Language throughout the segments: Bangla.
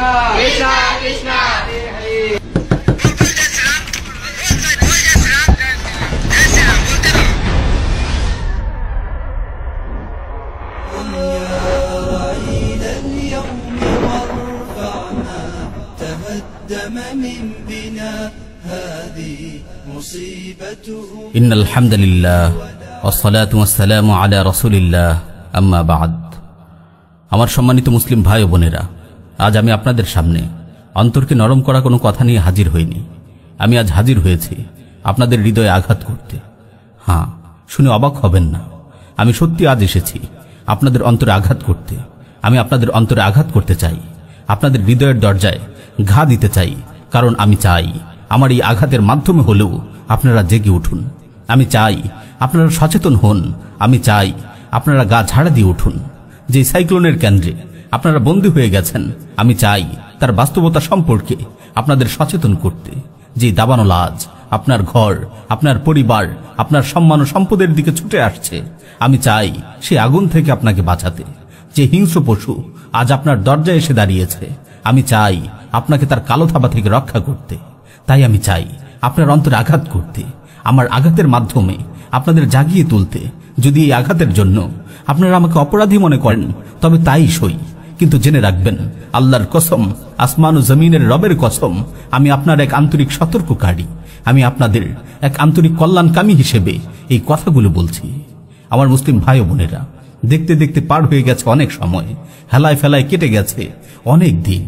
إن الحمد لله والصلاة والسلام على رسول الله أما بعد أمر সম্মানিত مسلم ভাই بنيرا আজ আমি আপনাদের সামনে অন্তরকে নরম করা কোনো কথা নিয়ে হাজির হইনি আমি আজ হাজির হয়েছি আপনাদের হৃদয়ে আঘাত করতে হ্যাঁ শুনে অবাক হবেন না আমি সত্যি আজ এসেছি আপনাদের অন্তরে আঘাত করতে আমি আপনাদের অন্তরে আঘাত করতে চাই আপনাদের হৃদয়ের দরজায় ঘা দিতে চাই কারণ আমি চাই আমার এই আঘাতের মাধ্যমে হলেও আপনারা জেগে উঠুন আমি চাই আপনারা সচেতন হন আমি চাই আপনারা গা ঝাড়া দিয়ে উঠুন যে সাইক্লোনের কেন্দ্রে আপনারা বন্দী হয়ে গেছেন আমি চাই তার বাস্তবতা সম্পর্কে আপনাদের সচেতন করতে যে দাবানো লাজ আপনার ঘর আপনার পরিবার আপনার সম্মান ও সম্পদের দিকে ছুটে আসছে আমি চাই সে আগুন থেকে আপনাকে বাঁচাতে যে হিংস্র পশু আজ আপনার দরজায় এসে দাঁড়িয়েছে আমি চাই আপনাকে তার কালো থাবা থেকে রক্ষা করতে তাই আমি চাই আপনার অন্তরে আঘাত করতে আমার আঘাতের মাধ্যমে আপনাদের জাগিয়ে তুলতে যদি এই আঘাতের জন্য আপনারা আমাকে অপরাধী মনে করেন তবে তাই সই কিন্তু জেনে রাখবেন আল্লাহর কসম আসমান ও জমিনের রবের কসম আমি আপনার এক আন্তরিক সতর্ককারী আমি আপনাদের এক আন্তরিক কল্যাণকামী হিসেবে এই কথাগুলো বলছি আমার মুসলিম ভাই বোনেরা দেখতে দেখতে পার হয়ে গেছে অনেক সময় হেলায় ফেলায় কেটে গেছে অনেক দিন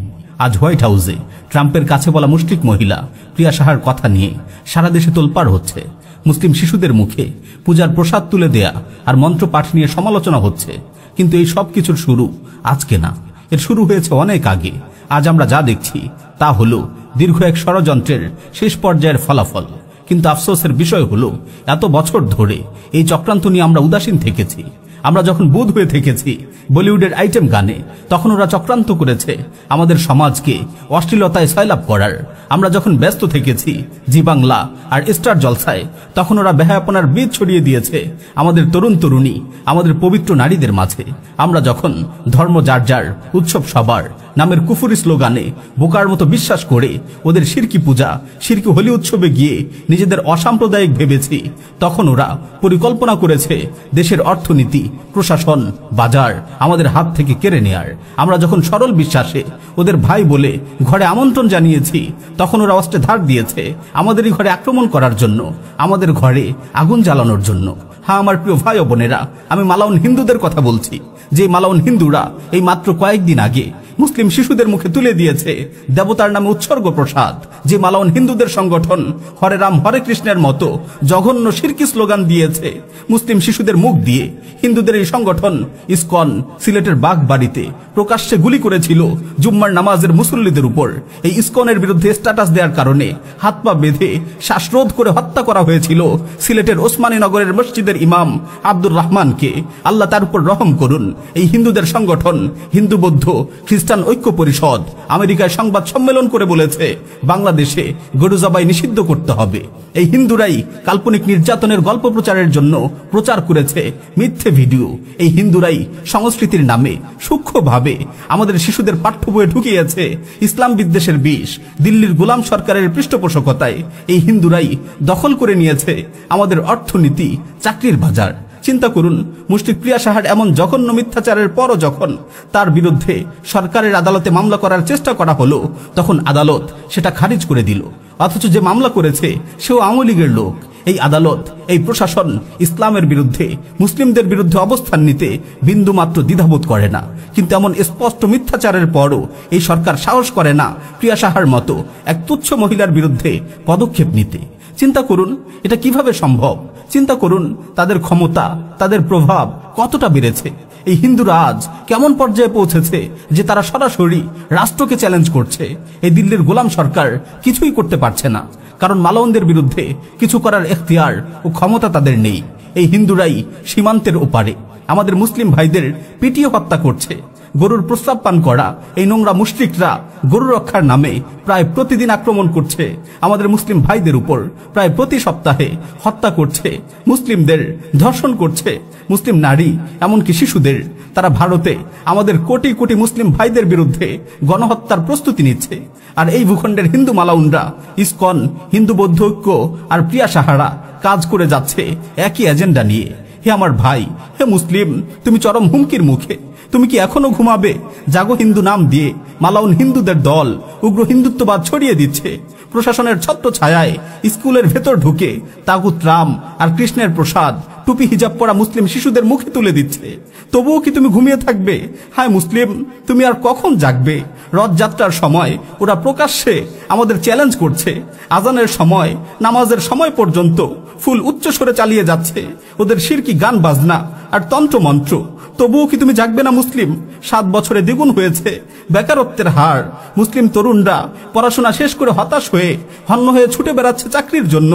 আজ হোয়াইট হাউসে ট্রাম্পের কাছে বলা মুসলিক মহিলা প্রিয়া সাহার কথা নিয়ে সারা দেশে তোলপাড় হচ্ছে মুসলিম শিশুদের মুখে পূজার প্রসাদ তুলে দেয়া আর মন্ত্র পাঠ নিয়ে সমালোচনা হচ্ছে কিন্তু এই সব কিছুর শুরু আজকে না এর শুরু হয়েছে অনেক আগে আজ আমরা যা দেখছি তা হলো দীর্ঘ এক ষড়যন্ত্রের শেষ পর্যায়ের ফলাফল কিন্তু আফসোসের বিষয় হলো এত বছর ধরে এই চক্রান্ত নিয়ে আমরা উদাসীন থেকেছি আমরা যখন বোধ হয়ে থেকেছি বলিউডের আইটেম গানে তখন ওরা চক্রান্ত করেছে আমাদের সমাজকে অশ্লীলতায় সয়লাভ করার আমরা যখন ব্যস্ত থেকেছি জি বাংলা আর স্টার জলসায় তখন ওরা বেহায়াপনার বীজ ছড়িয়ে দিয়েছে আমাদের তরুণ তরুণী আমাদের পবিত্র নারীদের মাঝে আমরা যখন ধর্ম যার যার উৎসব সবার নামের কুফুরি স্লোগানে বোকার মতো বিশ্বাস করে ওদের সিরকি পূজা সিরকি হোলি উৎসবে গিয়ে নিজেদের অসাম্প্রদায়িক ভেবেছি তখন ওরা পরিকল্পনা করেছে দেশের অর্থনীতি প্রশাসন বাজার আমাদের হাত থেকে কেড়ে নেয়ার আমরা যখন সরল বিশ্বাসে ওদের ভাই বলে ঘরে আমন্ত্রণ জানিয়েছি তখন ওরা অস্ত্রে ধার দিয়েছে আমাদেরই ঘরে আক্রমণ করার জন্য আমাদের ঘরে আগুন জ্বালানোর জন্য হ্যাঁ আমার প্রিয় ভাই বোনেরা আমি মালাউন হিন্দুদের কথা বলছি যে মালাউন হিন্দুরা এই মাত্র কয়েকদিন আগে মুসলিম শিশুদের মুখে তুলে দিয়েছে দেবতার নামে উৎসর্গ প্রসাদ যে মালাউন হিন্দুদের সংগঠন হরে রাম হরে কৃষ্ণের মতো জঘন্য সিরকি স্লোগান দিয়েছে মুসলিম শিশুদের মুখ দিয়ে হিন্দুদের এই সংগঠন ইসকন সিলেটের বাগ বাড়িতে প্রকাশ্যে গুলি করেছিল জুম্মার নামাজের মুসল্লিদের উপর এই ইসকনের বিরুদ্ধে স্ট্যাটাস দেওয়ার কারণে হাত পা বেঁধে শ্বাসরোধ করে হত্যা করা হয়েছিল সিলেটের ওসমানী নগরের মসজিদের ইমাম আব্দুর রহমানকে আল্লাহ তার উপর রহম করুন এই হিন্দুদের সংগঠন হিন্দু বৌদ্ধ খ্রিস্ট খ্রিস্টান ঐক্য পরিষদ আমেরিকায় সংবাদ সম্মেলন করে বলেছে বাংলাদেশে গরু জবাই নিষিদ্ধ করতে হবে এই হিন্দুরাই কাল্পনিক নির্যাতনের গল্প প্রচারের জন্য প্রচার করেছে মিথ্যে ভিডিও এই হিন্দুরাই সংস্কৃতির নামে সূক্ষ্মভাবে আমাদের শিশুদের পাঠ্য বইয়ে ঢুকিয়েছে ইসলাম বিদ্বেষের বিষ দিল্লির গোলাম সরকারের পৃষ্ঠপোষকতায় এই হিন্দুরাই দখল করে নিয়েছে আমাদের অর্থনীতি চাকরির বাজার চিন্তা করুন মুশফিক প্রিয়া সাহার এমন জঘন্য মিথ্যাচারের পরও যখন তার বিরুদ্ধে সরকারের আদালতে মামলা করার চেষ্টা করা হলো তখন আদালত সেটা খারিজ করে দিল অথচ যে মামলা করেছে সেও আওয়ামী লীগের লোক এই আদালত এই প্রশাসন ইসলামের বিরুদ্ধে মুসলিমদের বিরুদ্ধে অবস্থান নিতে বিন্দুমাত্র দ্বিধাবোধ করে না কিন্তু এমন স্পষ্ট মিথ্যাচারের পরও এই সরকার সাহস করে না প্রিয়া সাহার মতো এক তুচ্ছ মহিলার বিরুদ্ধে পদক্ষেপ নিতে চিন্তা করুন এটা কিভাবে সম্ভব চিন্তা করুন তাদের ক্ষমতা তাদের প্রভাব কতটা বেড়েছে এই হিন্দু রাজ কেমন পর্যায়ে পৌঁছেছে যে তারা সরাসরি রাষ্ট্রকে চ্যালেঞ্জ করছে এই দিল্লির গোলাম সরকার কিছুই করতে পারছে না কারণ মালওয়ানদের বিরুদ্ধে কিছু করার এখতিয়ার ও ক্ষমতা তাদের নেই এই হিন্দুরাই সীমান্তের ওপারে আমাদের মুসলিম ভাইদের পিটিয়ে হত্যা করছে গরুর প্রস্তাব পান করা এই নোংরা মুশ্রিকরা গরু রক্ষার নামে প্রায় প্রতিদিন আক্রমণ করছে আমাদের মুসলিম ভাইদের উপর প্রায় প্রতি সপ্তাহে হত্যা করছে মুসলিমদের ধর্ষণ করছে মুসলিম নারী এমনকি শিশুদের তারা ভারতে আমাদের কোটি কোটি মুসলিম ভাইদের বিরুদ্ধে গণহত্যার প্রস্তুতি নিচ্ছে আর এই ভূখণ্ডের হিন্দু মালাউনরা ইসকন হিন্দু বৌদ্ধ ঐক্য আর প্রিয়া সাহারা কাজ করে যাচ্ছে একই এজেন্ডা নিয়ে হে আমার ভাই হে মুসলিম তুমি চরম হুমকির মুখে তুমি কি এখনো ঘুমাবে জাগো হিন্দু নাম দিয়ে মালাউন হিন্দুদের দল উগ্র হিন্দুত্ববাদ ছড়িয়ে দিচ্ছে প্রশাসনের ছত্র ছায়ায় স্কুলের ভেতর ঢুকে তাগুত রাম আর কৃষ্ণের প্রসাদ টুপি হিজাব পরা মুসলিম শিশুদের মুখে তুলে দিচ্ছে তবুও কি তুমি ঘুমিয়ে থাকবে হায় মুসলিম তুমি আর কখন জাগবে রথযাত্রার সময় ওরা প্রকাশ্যে আমাদের চ্যালেঞ্জ করছে আজানের সময় নামাজের সময় পর্যন্ত ফুল উচ্চস্বরে চালিয়ে যাচ্ছে ওদের শিরকি গান বাজনা আর তন্ত্রমন্ত্র তবুও কি তুমি জাগবে না মুসলিম সাত বছরে দ্বিগুণ হয়েছে বেকারত্বের হার মুসলিম তরুণরা পড়াশোনা শেষ করে হতাশ হয়ে হন্য হয়ে ছুটে বেড়াচ্ছে চাকরির জন্য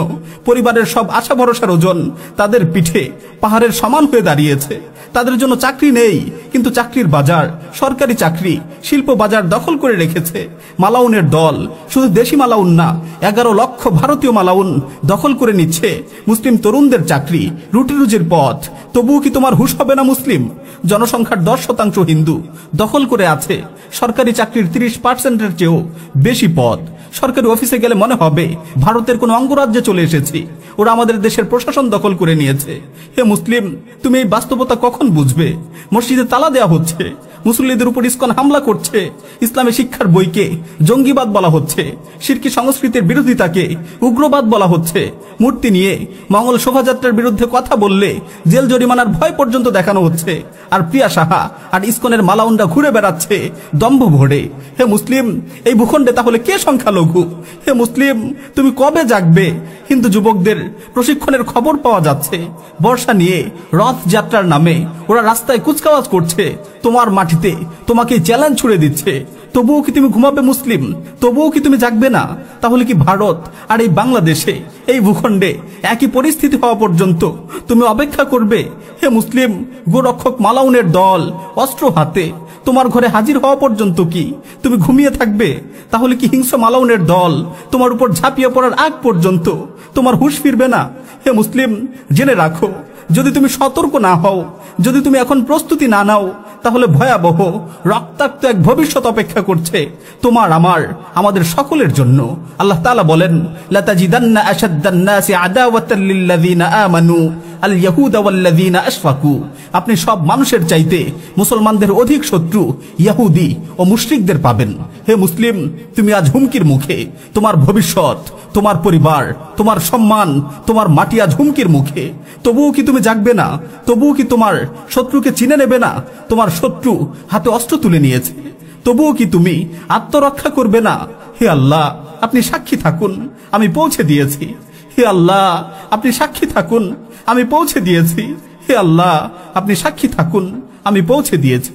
পরিবারের সব আশা ভরসার ওজন তাদের পিঠে পাহাড়ের সমান হয়ে দাঁড়িয়েছে তাদের জন্য চাকরি নেই কিন্তু চাকরির বাজার সরকারি চাকরি শিল্প বাজার দখল করে রেখেছে মালাউনের দল শুধু দেশি মালাউন না এগারো লক্ষ ভারতীয় মালাউন দখল করে নিচ্ছে মুসলিম তরুণদের চাকরি রুটি রুজির পথ তবুও কি তোমার হুশ হবে না মুসলিম জনসংখ্যার দশ শতাংশ হিন্দু দখল করে আছে সরকারি চাকরির তিরিশ পার্সেন্টের চেয়েও বেশি পথ সরকারি অফিসে গেলে মনে হবে ভারতের কোন অঙ্গরাজ্যে চলে এসেছি ওরা আমাদের দেশের প্রশাসন দখল করে নিয়েছে হে মুসলিম তুমি এই বাস্তবতা কখন বুঝবে মসজিদে তালা দেয়া হচ্ছে মুসল্লিদের উপর ইস্কন হামলা করছে ইসলামের শিক্ষার বইকে জঙ্গিবাদ বলা হচ্ছে সিরকি সংস্কৃতির বিরোধিতাকে উগ্রবাদ বলা হচ্ছে মূর্তি নিয়ে মঙ্গল শোভাযাত্রার বিরুদ্ধে কথা বললে জেল জরিমানার ভয় পর্যন্ত দেখানো হচ্ছে আর প্রিয়া সাহা আর ইস্কনের মালাউন্ডা ঘুরে বেড়াচ্ছে দম্ভ ভরে হে মুসলিম এই ভূখণ্ডে তাহলে কে সংখ্যালঘু হে মুসলিম তুমি কবে জাগবে হিন্দু যুবকদের প্রশিক্ষণের খবর পাওয়া যাচ্ছে বর্ষা নিয়ে রথ যাত্রার নামে ওরা রাস্তায় কুচকাওয়াজ করছে তোমার মাটি দিতে তোমাকে চ্যালেঞ্জ ছুড়ে দিচ্ছে তবুও কি তুমি ঘুমাবে মুসলিম তবুও কি তুমি জাগবে না তাহলে কি ভারত আর এই বাংলাদেশে এই ভূখণ্ডে একই পরিস্থিতি হওয়া পর্যন্ত তুমি অপেক্ষা করবে হে মুসলিম গোরক্ষক মালাউনের দল অস্ত্র হাতে তোমার ঘরে হাজির হওয়া পর্যন্ত কি তুমি ঘুমিয়ে থাকবে তাহলে কি হিংস মালাউনের দল তোমার উপর ঝাঁপিয়ে পড়ার আগ পর্যন্ত তোমার হুশ ফিরবে না হে মুসলিম জেনে রাখো যদি তুমি সতর্ক না হও যদি তুমি এখন প্রস্তুতি না নাও তাহলে ভয়াবহ রক্তাক্ত এক ভবিষ্যৎ অপেক্ষা করছে তোমার আমার আমাদের সকলের জন্য আল্লাহ তালা বলেন আপনি সব মানুষের চাইতে মুসলমানদের অধিক শত্রু ইয়াহুদি ও মুশ্রিকদের পাবেন হে মুসলিম তুমি আজ হুমকির মুখে তোমার ভবিষ্যৎ তোমার পরিবার তোমার সম্মান তোমার মাটি আজ হুমকির মুখে তবুও কি তুমি জাগবে না তবুও কি তোমার শত্রুকে চিনে নেবে না তোমার শত্রু হাতে অস্ত্র তুলে নিয়েছে তবুও কি তুমি আত্মরক্ষা করবে না হে আল্লাহ আপনি সাক্ষী থাকুন আমি পৌঁছে দিয়েছি হে আল্লাহ আপনি সাক্ষী থাকুন আমি পৌঁছে দিয়েছি হে আল্লাহ আপনি সাক্ষী থাকুন আমি পৌঁছে দিয়েছি